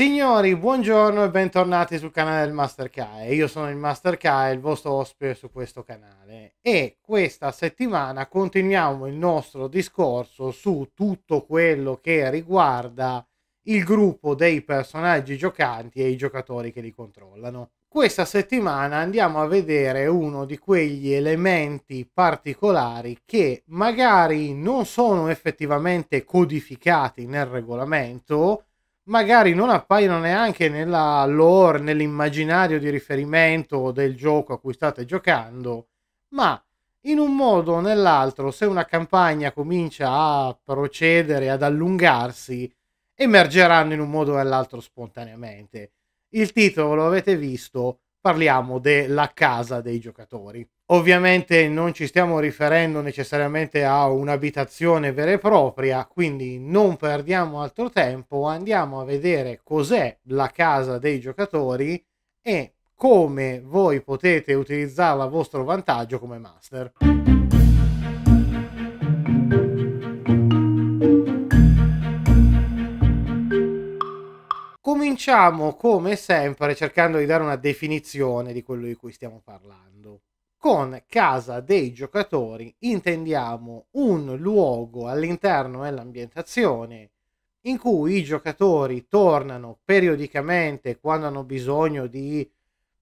Signori, buongiorno e bentornati sul canale del Master Kai. Io sono il Master Kai, il vostro ospite su questo canale e questa settimana continuiamo il nostro discorso su tutto quello che riguarda il gruppo dei personaggi giocanti e i giocatori che li controllano. Questa settimana andiamo a vedere uno di quegli elementi particolari che magari non sono effettivamente codificati nel regolamento, magari non appaiono neanche nella lore, nell'immaginario di riferimento del gioco a cui state giocando, ma in un modo o nell'altro, se una campagna comincia a procedere, ad allungarsi, emergeranno in un modo o nell'altro spontaneamente. Il titolo lo avete visto, parliamo della casa dei giocatori. Ovviamente non ci stiamo riferendo necessariamente a un'abitazione vera e propria, quindi non perdiamo altro tempo, andiamo a vedere cos'è la casa dei giocatori e come voi potete utilizzarla a vostro vantaggio come master. Cominciamo come sempre cercando di dare una definizione di quello di cui stiamo parlando con casa dei giocatori intendiamo un luogo all'interno dell'ambientazione in cui i giocatori tornano periodicamente quando hanno bisogno di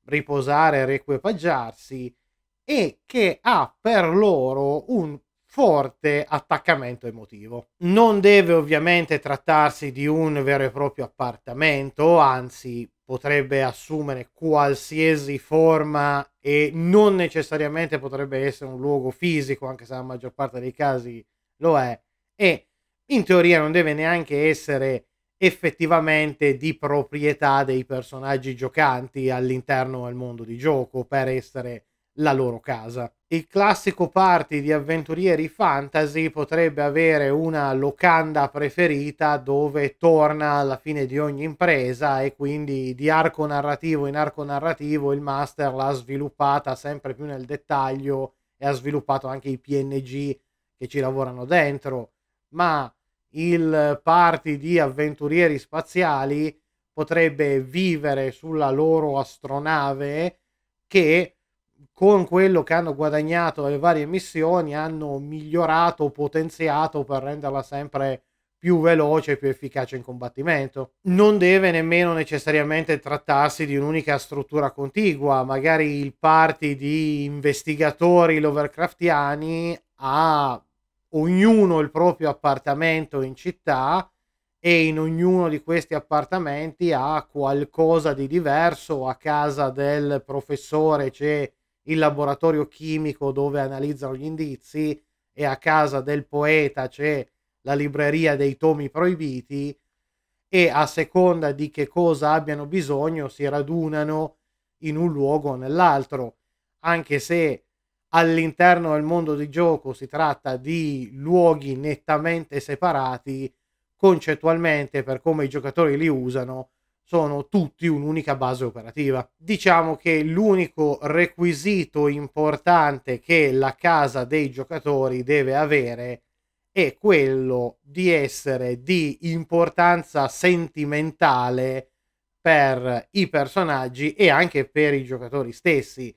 riposare, riequipaggiarsi e che ha per loro un forte attaccamento emotivo. Non deve ovviamente trattarsi di un vero e proprio appartamento, anzi potrebbe assumere qualsiasi forma e non necessariamente potrebbe essere un luogo fisico, anche se la maggior parte dei casi lo è, e in teoria non deve neanche essere effettivamente di proprietà dei personaggi giocanti all'interno del mondo di gioco per essere la loro casa. Il classico party di avventurieri fantasy potrebbe avere una locanda preferita dove torna alla fine di ogni impresa e quindi di arco narrativo in arco narrativo il master l'ha sviluppata sempre più nel dettaglio e ha sviluppato anche i PNG che ci lavorano dentro, ma il party di avventurieri spaziali potrebbe vivere sulla loro astronave che con quello che hanno guadagnato dalle varie missioni hanno migliorato potenziato per renderla sempre più veloce e più efficace in combattimento. Non deve nemmeno necessariamente trattarsi di un'unica struttura contigua, magari il party di investigatori lovercraftiani ha ognuno il proprio appartamento in città e in ognuno di questi appartamenti ha qualcosa di diverso, a casa del professore c'è il laboratorio chimico dove analizzano gli indizi e a casa del poeta c'è la libreria dei tomi proibiti e a seconda di che cosa abbiano bisogno si radunano in un luogo o nell'altro, anche se all'interno del mondo di gioco si tratta di luoghi nettamente separati, concettualmente per come i giocatori li usano sono tutti un'unica base operativa. Diciamo che l'unico requisito importante che la casa dei giocatori deve avere è quello di essere di importanza sentimentale per i personaggi e anche per i giocatori stessi,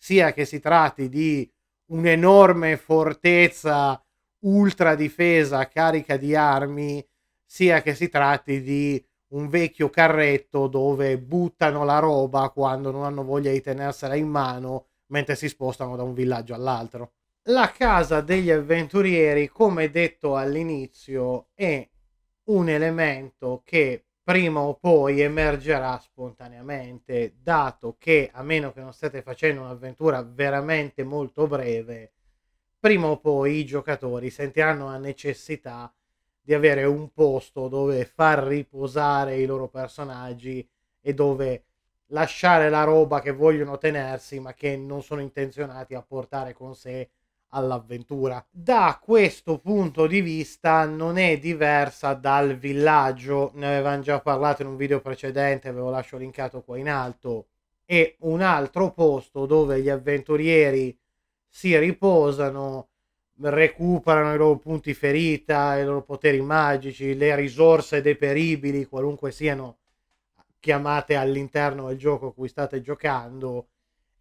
sia che si tratti di un'enorme fortezza ultra difesa carica di armi, sia che si tratti di un vecchio carretto dove buttano la roba quando non hanno voglia di tenersela in mano mentre si spostano da un villaggio all'altro. La casa degli avventurieri, come detto all'inizio, è un elemento che prima o poi emergerà spontaneamente, dato che a meno che non state facendo un'avventura veramente molto breve, prima o poi i giocatori sentiranno la necessità di di avere un posto dove far riposare i loro personaggi e dove lasciare la roba che vogliono tenersi ma che non sono intenzionati a portare con sé all'avventura. Da questo punto di vista non è diversa dal villaggio, ne avevamo già parlato in un video precedente, ve lo lascio linkato qua in alto, è un altro posto dove gli avventurieri si riposano, recuperano i loro punti ferita, i loro poteri magici, le risorse deperibili, qualunque siano chiamate all'interno del gioco a cui state giocando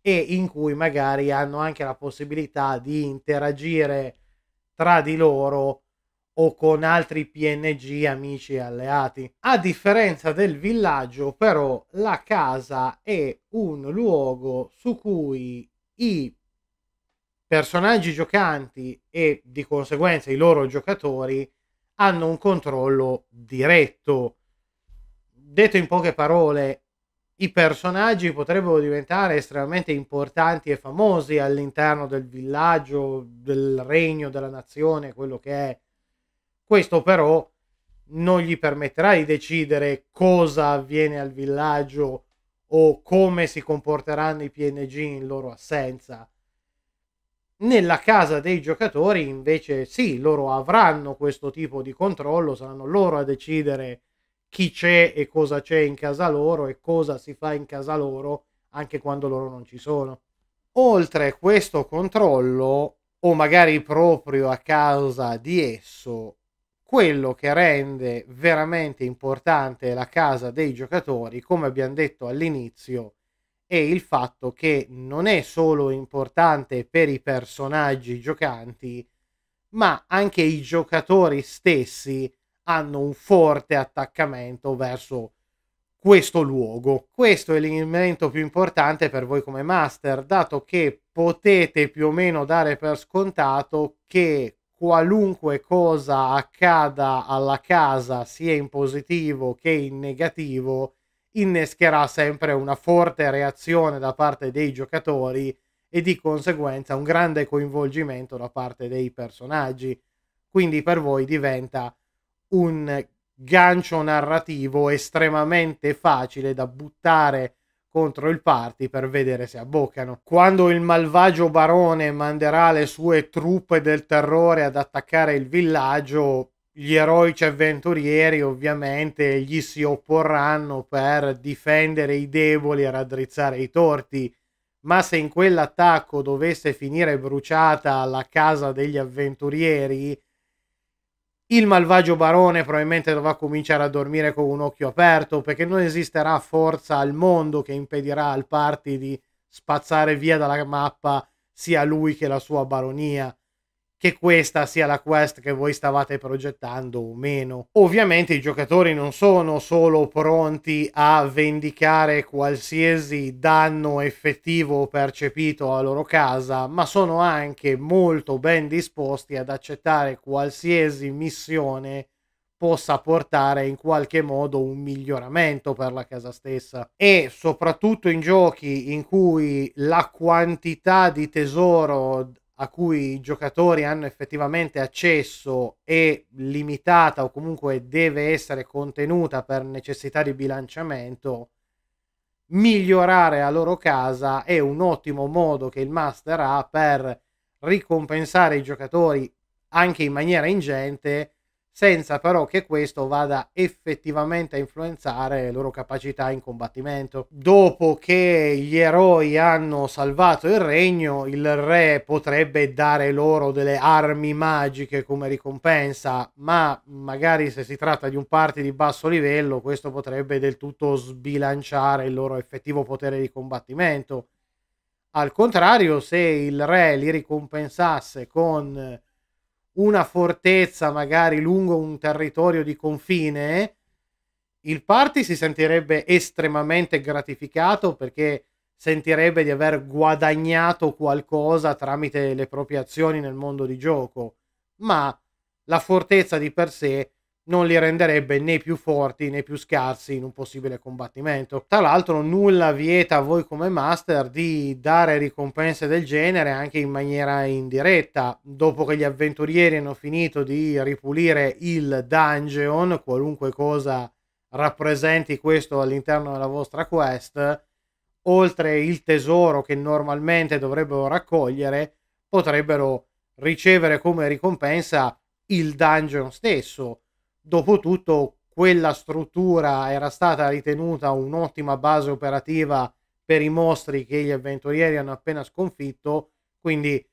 e in cui magari hanno anche la possibilità di interagire tra di loro o con altri PNG amici e alleati. A differenza del villaggio, però, la casa è un luogo su cui i personaggi giocanti e di conseguenza i loro giocatori hanno un controllo diretto. Detto in poche parole, i personaggi potrebbero diventare estremamente importanti e famosi all'interno del villaggio, del regno, della nazione, quello che è. Questo però non gli permetterà di decidere cosa avviene al villaggio o come si comporteranno i PNG in loro assenza. Nella casa dei giocatori invece sì, loro avranno questo tipo di controllo, saranno loro a decidere chi c'è e cosa c'è in casa loro e cosa si fa in casa loro anche quando loro non ci sono. Oltre questo controllo, o magari proprio a causa di esso, quello che rende veramente importante la casa dei giocatori, come abbiamo detto all'inizio, è il fatto che non è solo importante per i personaggi giocanti, ma anche i giocatori stessi hanno un forte attaccamento verso questo luogo. Questo è l'elemento più importante per voi come master, dato che potete più o meno dare per scontato che qualunque cosa accada alla casa, sia in positivo che in negativo, innescherà sempre una forte reazione da parte dei giocatori e di conseguenza un grande coinvolgimento da parte dei personaggi. Quindi per voi diventa un gancio narrativo estremamente facile da buttare contro il party per vedere se abboccano. Quando il malvagio barone manderà le sue truppe del terrore ad attaccare il villaggio, gli eroici avventurieri ovviamente gli si opporranno per difendere i deboli e raddrizzare i torti, ma se in quell'attacco dovesse finire bruciata la casa degli avventurieri, il malvagio barone probabilmente dovrà cominciare a dormire con un occhio aperto perché non esisterà forza al mondo che impedirà al party di spazzare via dalla mappa sia lui che la sua baronia che questa sia la quest che voi stavate progettando o meno. Ovviamente i giocatori non sono solo pronti a vendicare qualsiasi danno effettivo percepito alla loro casa, ma sono anche molto ben disposti ad accettare qualsiasi missione possa portare in qualche modo un miglioramento per la casa stessa e soprattutto in giochi in cui la quantità di tesoro a cui i giocatori hanno effettivamente accesso è limitata o comunque deve essere contenuta per necessità di bilanciamento, migliorare la loro casa è un ottimo modo che il master ha per ricompensare i giocatori anche in maniera ingente senza però che questo vada effettivamente a influenzare le loro capacità in combattimento. Dopo che gli eroi hanno salvato il regno, il re potrebbe dare loro delle armi magiche come ricompensa, ma magari se si tratta di un party di basso livello, questo potrebbe del tutto sbilanciare il loro effettivo potere di combattimento. Al contrario, se il re li ricompensasse con una fortezza magari lungo un territorio di confine, il party si sentirebbe estremamente gratificato perché sentirebbe di aver guadagnato qualcosa tramite le proprie azioni nel mondo di gioco, ma la fortezza di per sé è non li renderebbe né più forti né più scarsi in un possibile combattimento. Tra l'altro nulla vieta a voi come master di dare ricompense del genere anche in maniera indiretta, dopo che gli avventurieri hanno finito di ripulire il dungeon, qualunque cosa rappresenti questo all'interno della vostra quest, oltre il tesoro che normalmente dovrebbero raccogliere, potrebbero ricevere come ricompensa il dungeon stesso Dopotutto quella struttura era stata ritenuta un'ottima base operativa per i mostri che gli avventurieri hanno appena sconfitto, quindi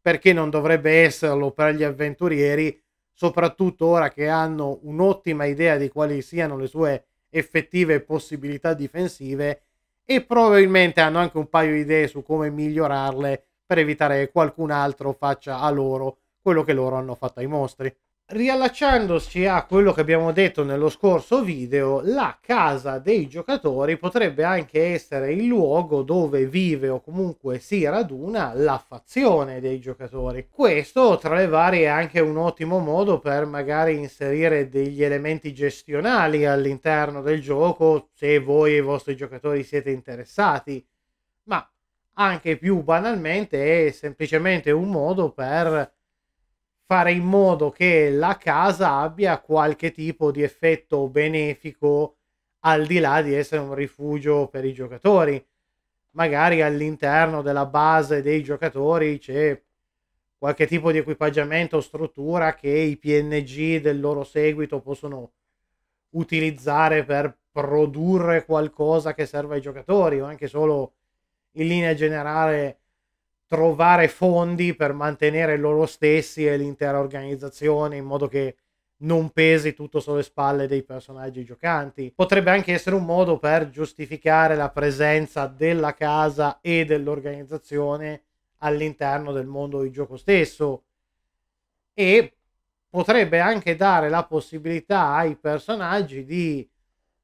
perché non dovrebbe esserlo per gli avventurieri, soprattutto ora che hanno un'ottima idea di quali siano le sue effettive possibilità difensive e probabilmente hanno anche un paio di idee su come migliorarle per evitare che qualcun altro faccia a loro quello che loro hanno fatto ai mostri riallacciandosi a quello che abbiamo detto nello scorso video, la casa dei giocatori potrebbe anche essere il luogo dove vive o comunque si raduna la fazione dei giocatori. Questo tra le varie è anche un ottimo modo per magari inserire degli elementi gestionali all'interno del gioco se voi e i vostri giocatori siete interessati, ma anche più banalmente è semplicemente un modo per fare in modo che la casa abbia qualche tipo di effetto benefico al di là di essere un rifugio per i giocatori. Magari all'interno della base dei giocatori c'è qualche tipo di equipaggiamento o struttura che i PNG del loro seguito possono utilizzare per produrre qualcosa che serva ai giocatori o anche solo in linea generale trovare fondi per mantenere loro stessi e l'intera organizzazione in modo che non pesi tutto sulle spalle dei personaggi giocanti. Potrebbe anche essere un modo per giustificare la presenza della casa e dell'organizzazione all'interno del mondo di gioco stesso e potrebbe anche dare la possibilità ai personaggi di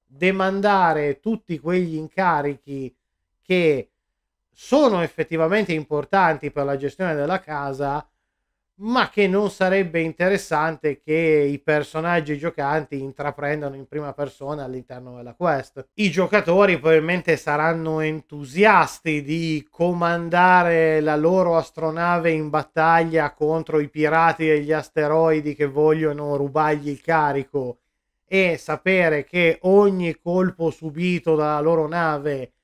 demandare tutti quegli incarichi che sono effettivamente importanti per la gestione della casa, ma che non sarebbe interessante che i personaggi giocanti intraprendano in prima persona all'interno della quest. I giocatori probabilmente saranno entusiasti di comandare la loro astronave in battaglia contro i pirati e gli asteroidi che vogliono rubargli il carico e sapere che ogni colpo subito dalla loro nave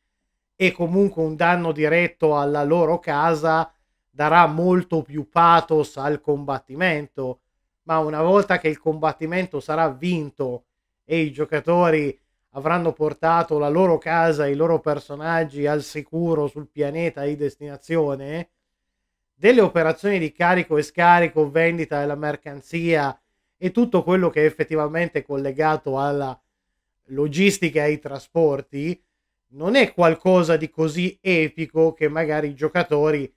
e comunque un danno diretto alla loro casa darà molto più pathos al combattimento, ma una volta che il combattimento sarà vinto e i giocatori avranno portato la loro casa, e i loro personaggi al sicuro sul pianeta di destinazione, delle operazioni di carico e scarico, vendita della mercanzia e tutto quello che è effettivamente collegato alla logistica e ai trasporti, non è qualcosa di così epico che magari i giocatori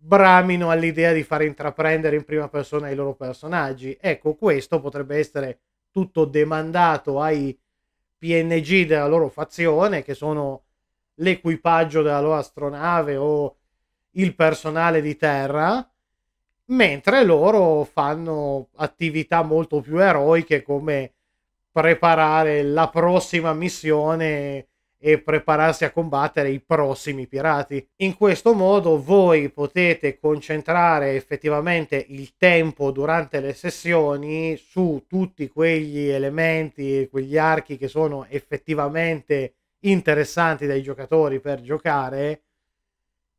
bramino all'idea di far intraprendere in prima persona i loro personaggi. Ecco, questo potrebbe essere tutto demandato ai PNG della loro fazione, che sono l'equipaggio della loro astronave o il personale di terra, mentre loro fanno attività molto più eroiche come preparare la prossima missione e prepararsi a combattere i prossimi pirati. In questo modo voi potete concentrare effettivamente il tempo durante le sessioni su tutti quegli elementi e quegli archi che sono effettivamente interessanti dai giocatori per giocare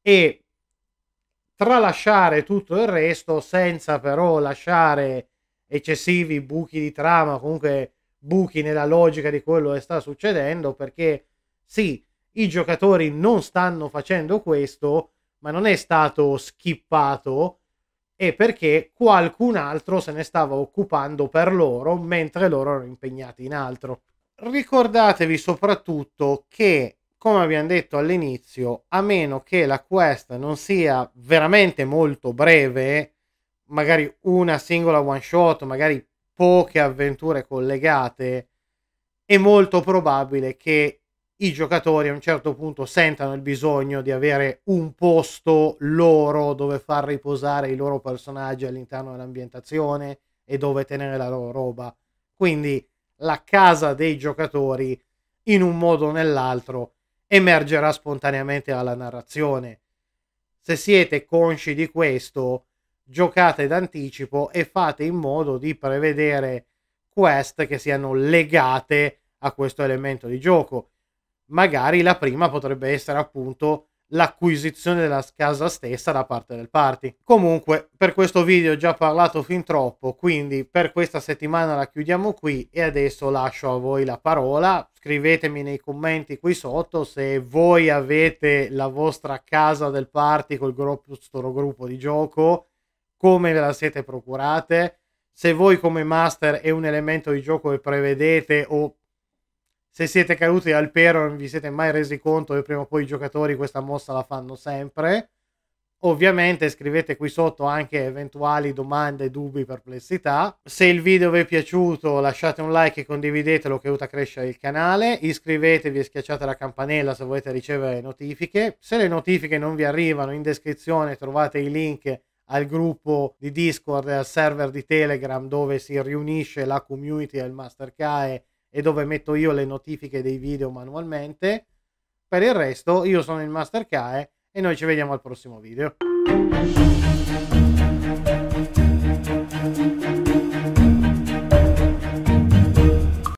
e tralasciare tutto il resto senza però lasciare eccessivi buchi di trama, comunque buchi nella logica di quello che sta succedendo perché sì, i giocatori non stanno facendo questo, ma non è stato skippato e perché qualcun altro se ne stava occupando per loro mentre loro erano impegnati in altro. Ricordatevi soprattutto che come abbiamo detto all'inizio, a meno che la quest non sia veramente molto breve, magari una singola one shot, magari poche avventure collegate, è molto probabile che i giocatori a un certo punto sentano il bisogno di avere un posto loro dove far riposare i loro personaggi all'interno dell'ambientazione e dove tenere la loro roba. Quindi la casa dei giocatori, in un modo o nell'altro, emergerà spontaneamente dalla narrazione. Se siete consci di questo, giocate d'anticipo e fate in modo di prevedere quest che siano legate a questo elemento di gioco magari la prima potrebbe essere appunto l'acquisizione della casa stessa da parte del party. Comunque, per questo video ho già parlato fin troppo, quindi per questa settimana la chiudiamo qui e adesso lascio a voi la parola. Scrivetemi nei commenti qui sotto se voi avete la vostra casa del party col vostro gruppo di gioco, come ve la siete procurate, se voi come master è un elemento di gioco che prevedete o se siete caduti al pero non vi siete mai resi conto che prima o poi i giocatori questa mossa la fanno sempre. Ovviamente scrivete qui sotto anche eventuali domande, dubbi, perplessità. Se il video vi è piaciuto lasciate un like e condividetelo che aiuta a crescere il canale. Iscrivetevi e schiacciate la campanella se volete ricevere notifiche. Se le notifiche non vi arrivano in descrizione trovate i link al gruppo di Discord e al server di Telegram dove si riunisce la community del Mastercae e dove metto io le notifiche dei video manualmente. Per il resto io sono il Master Kae e noi ci vediamo al prossimo video.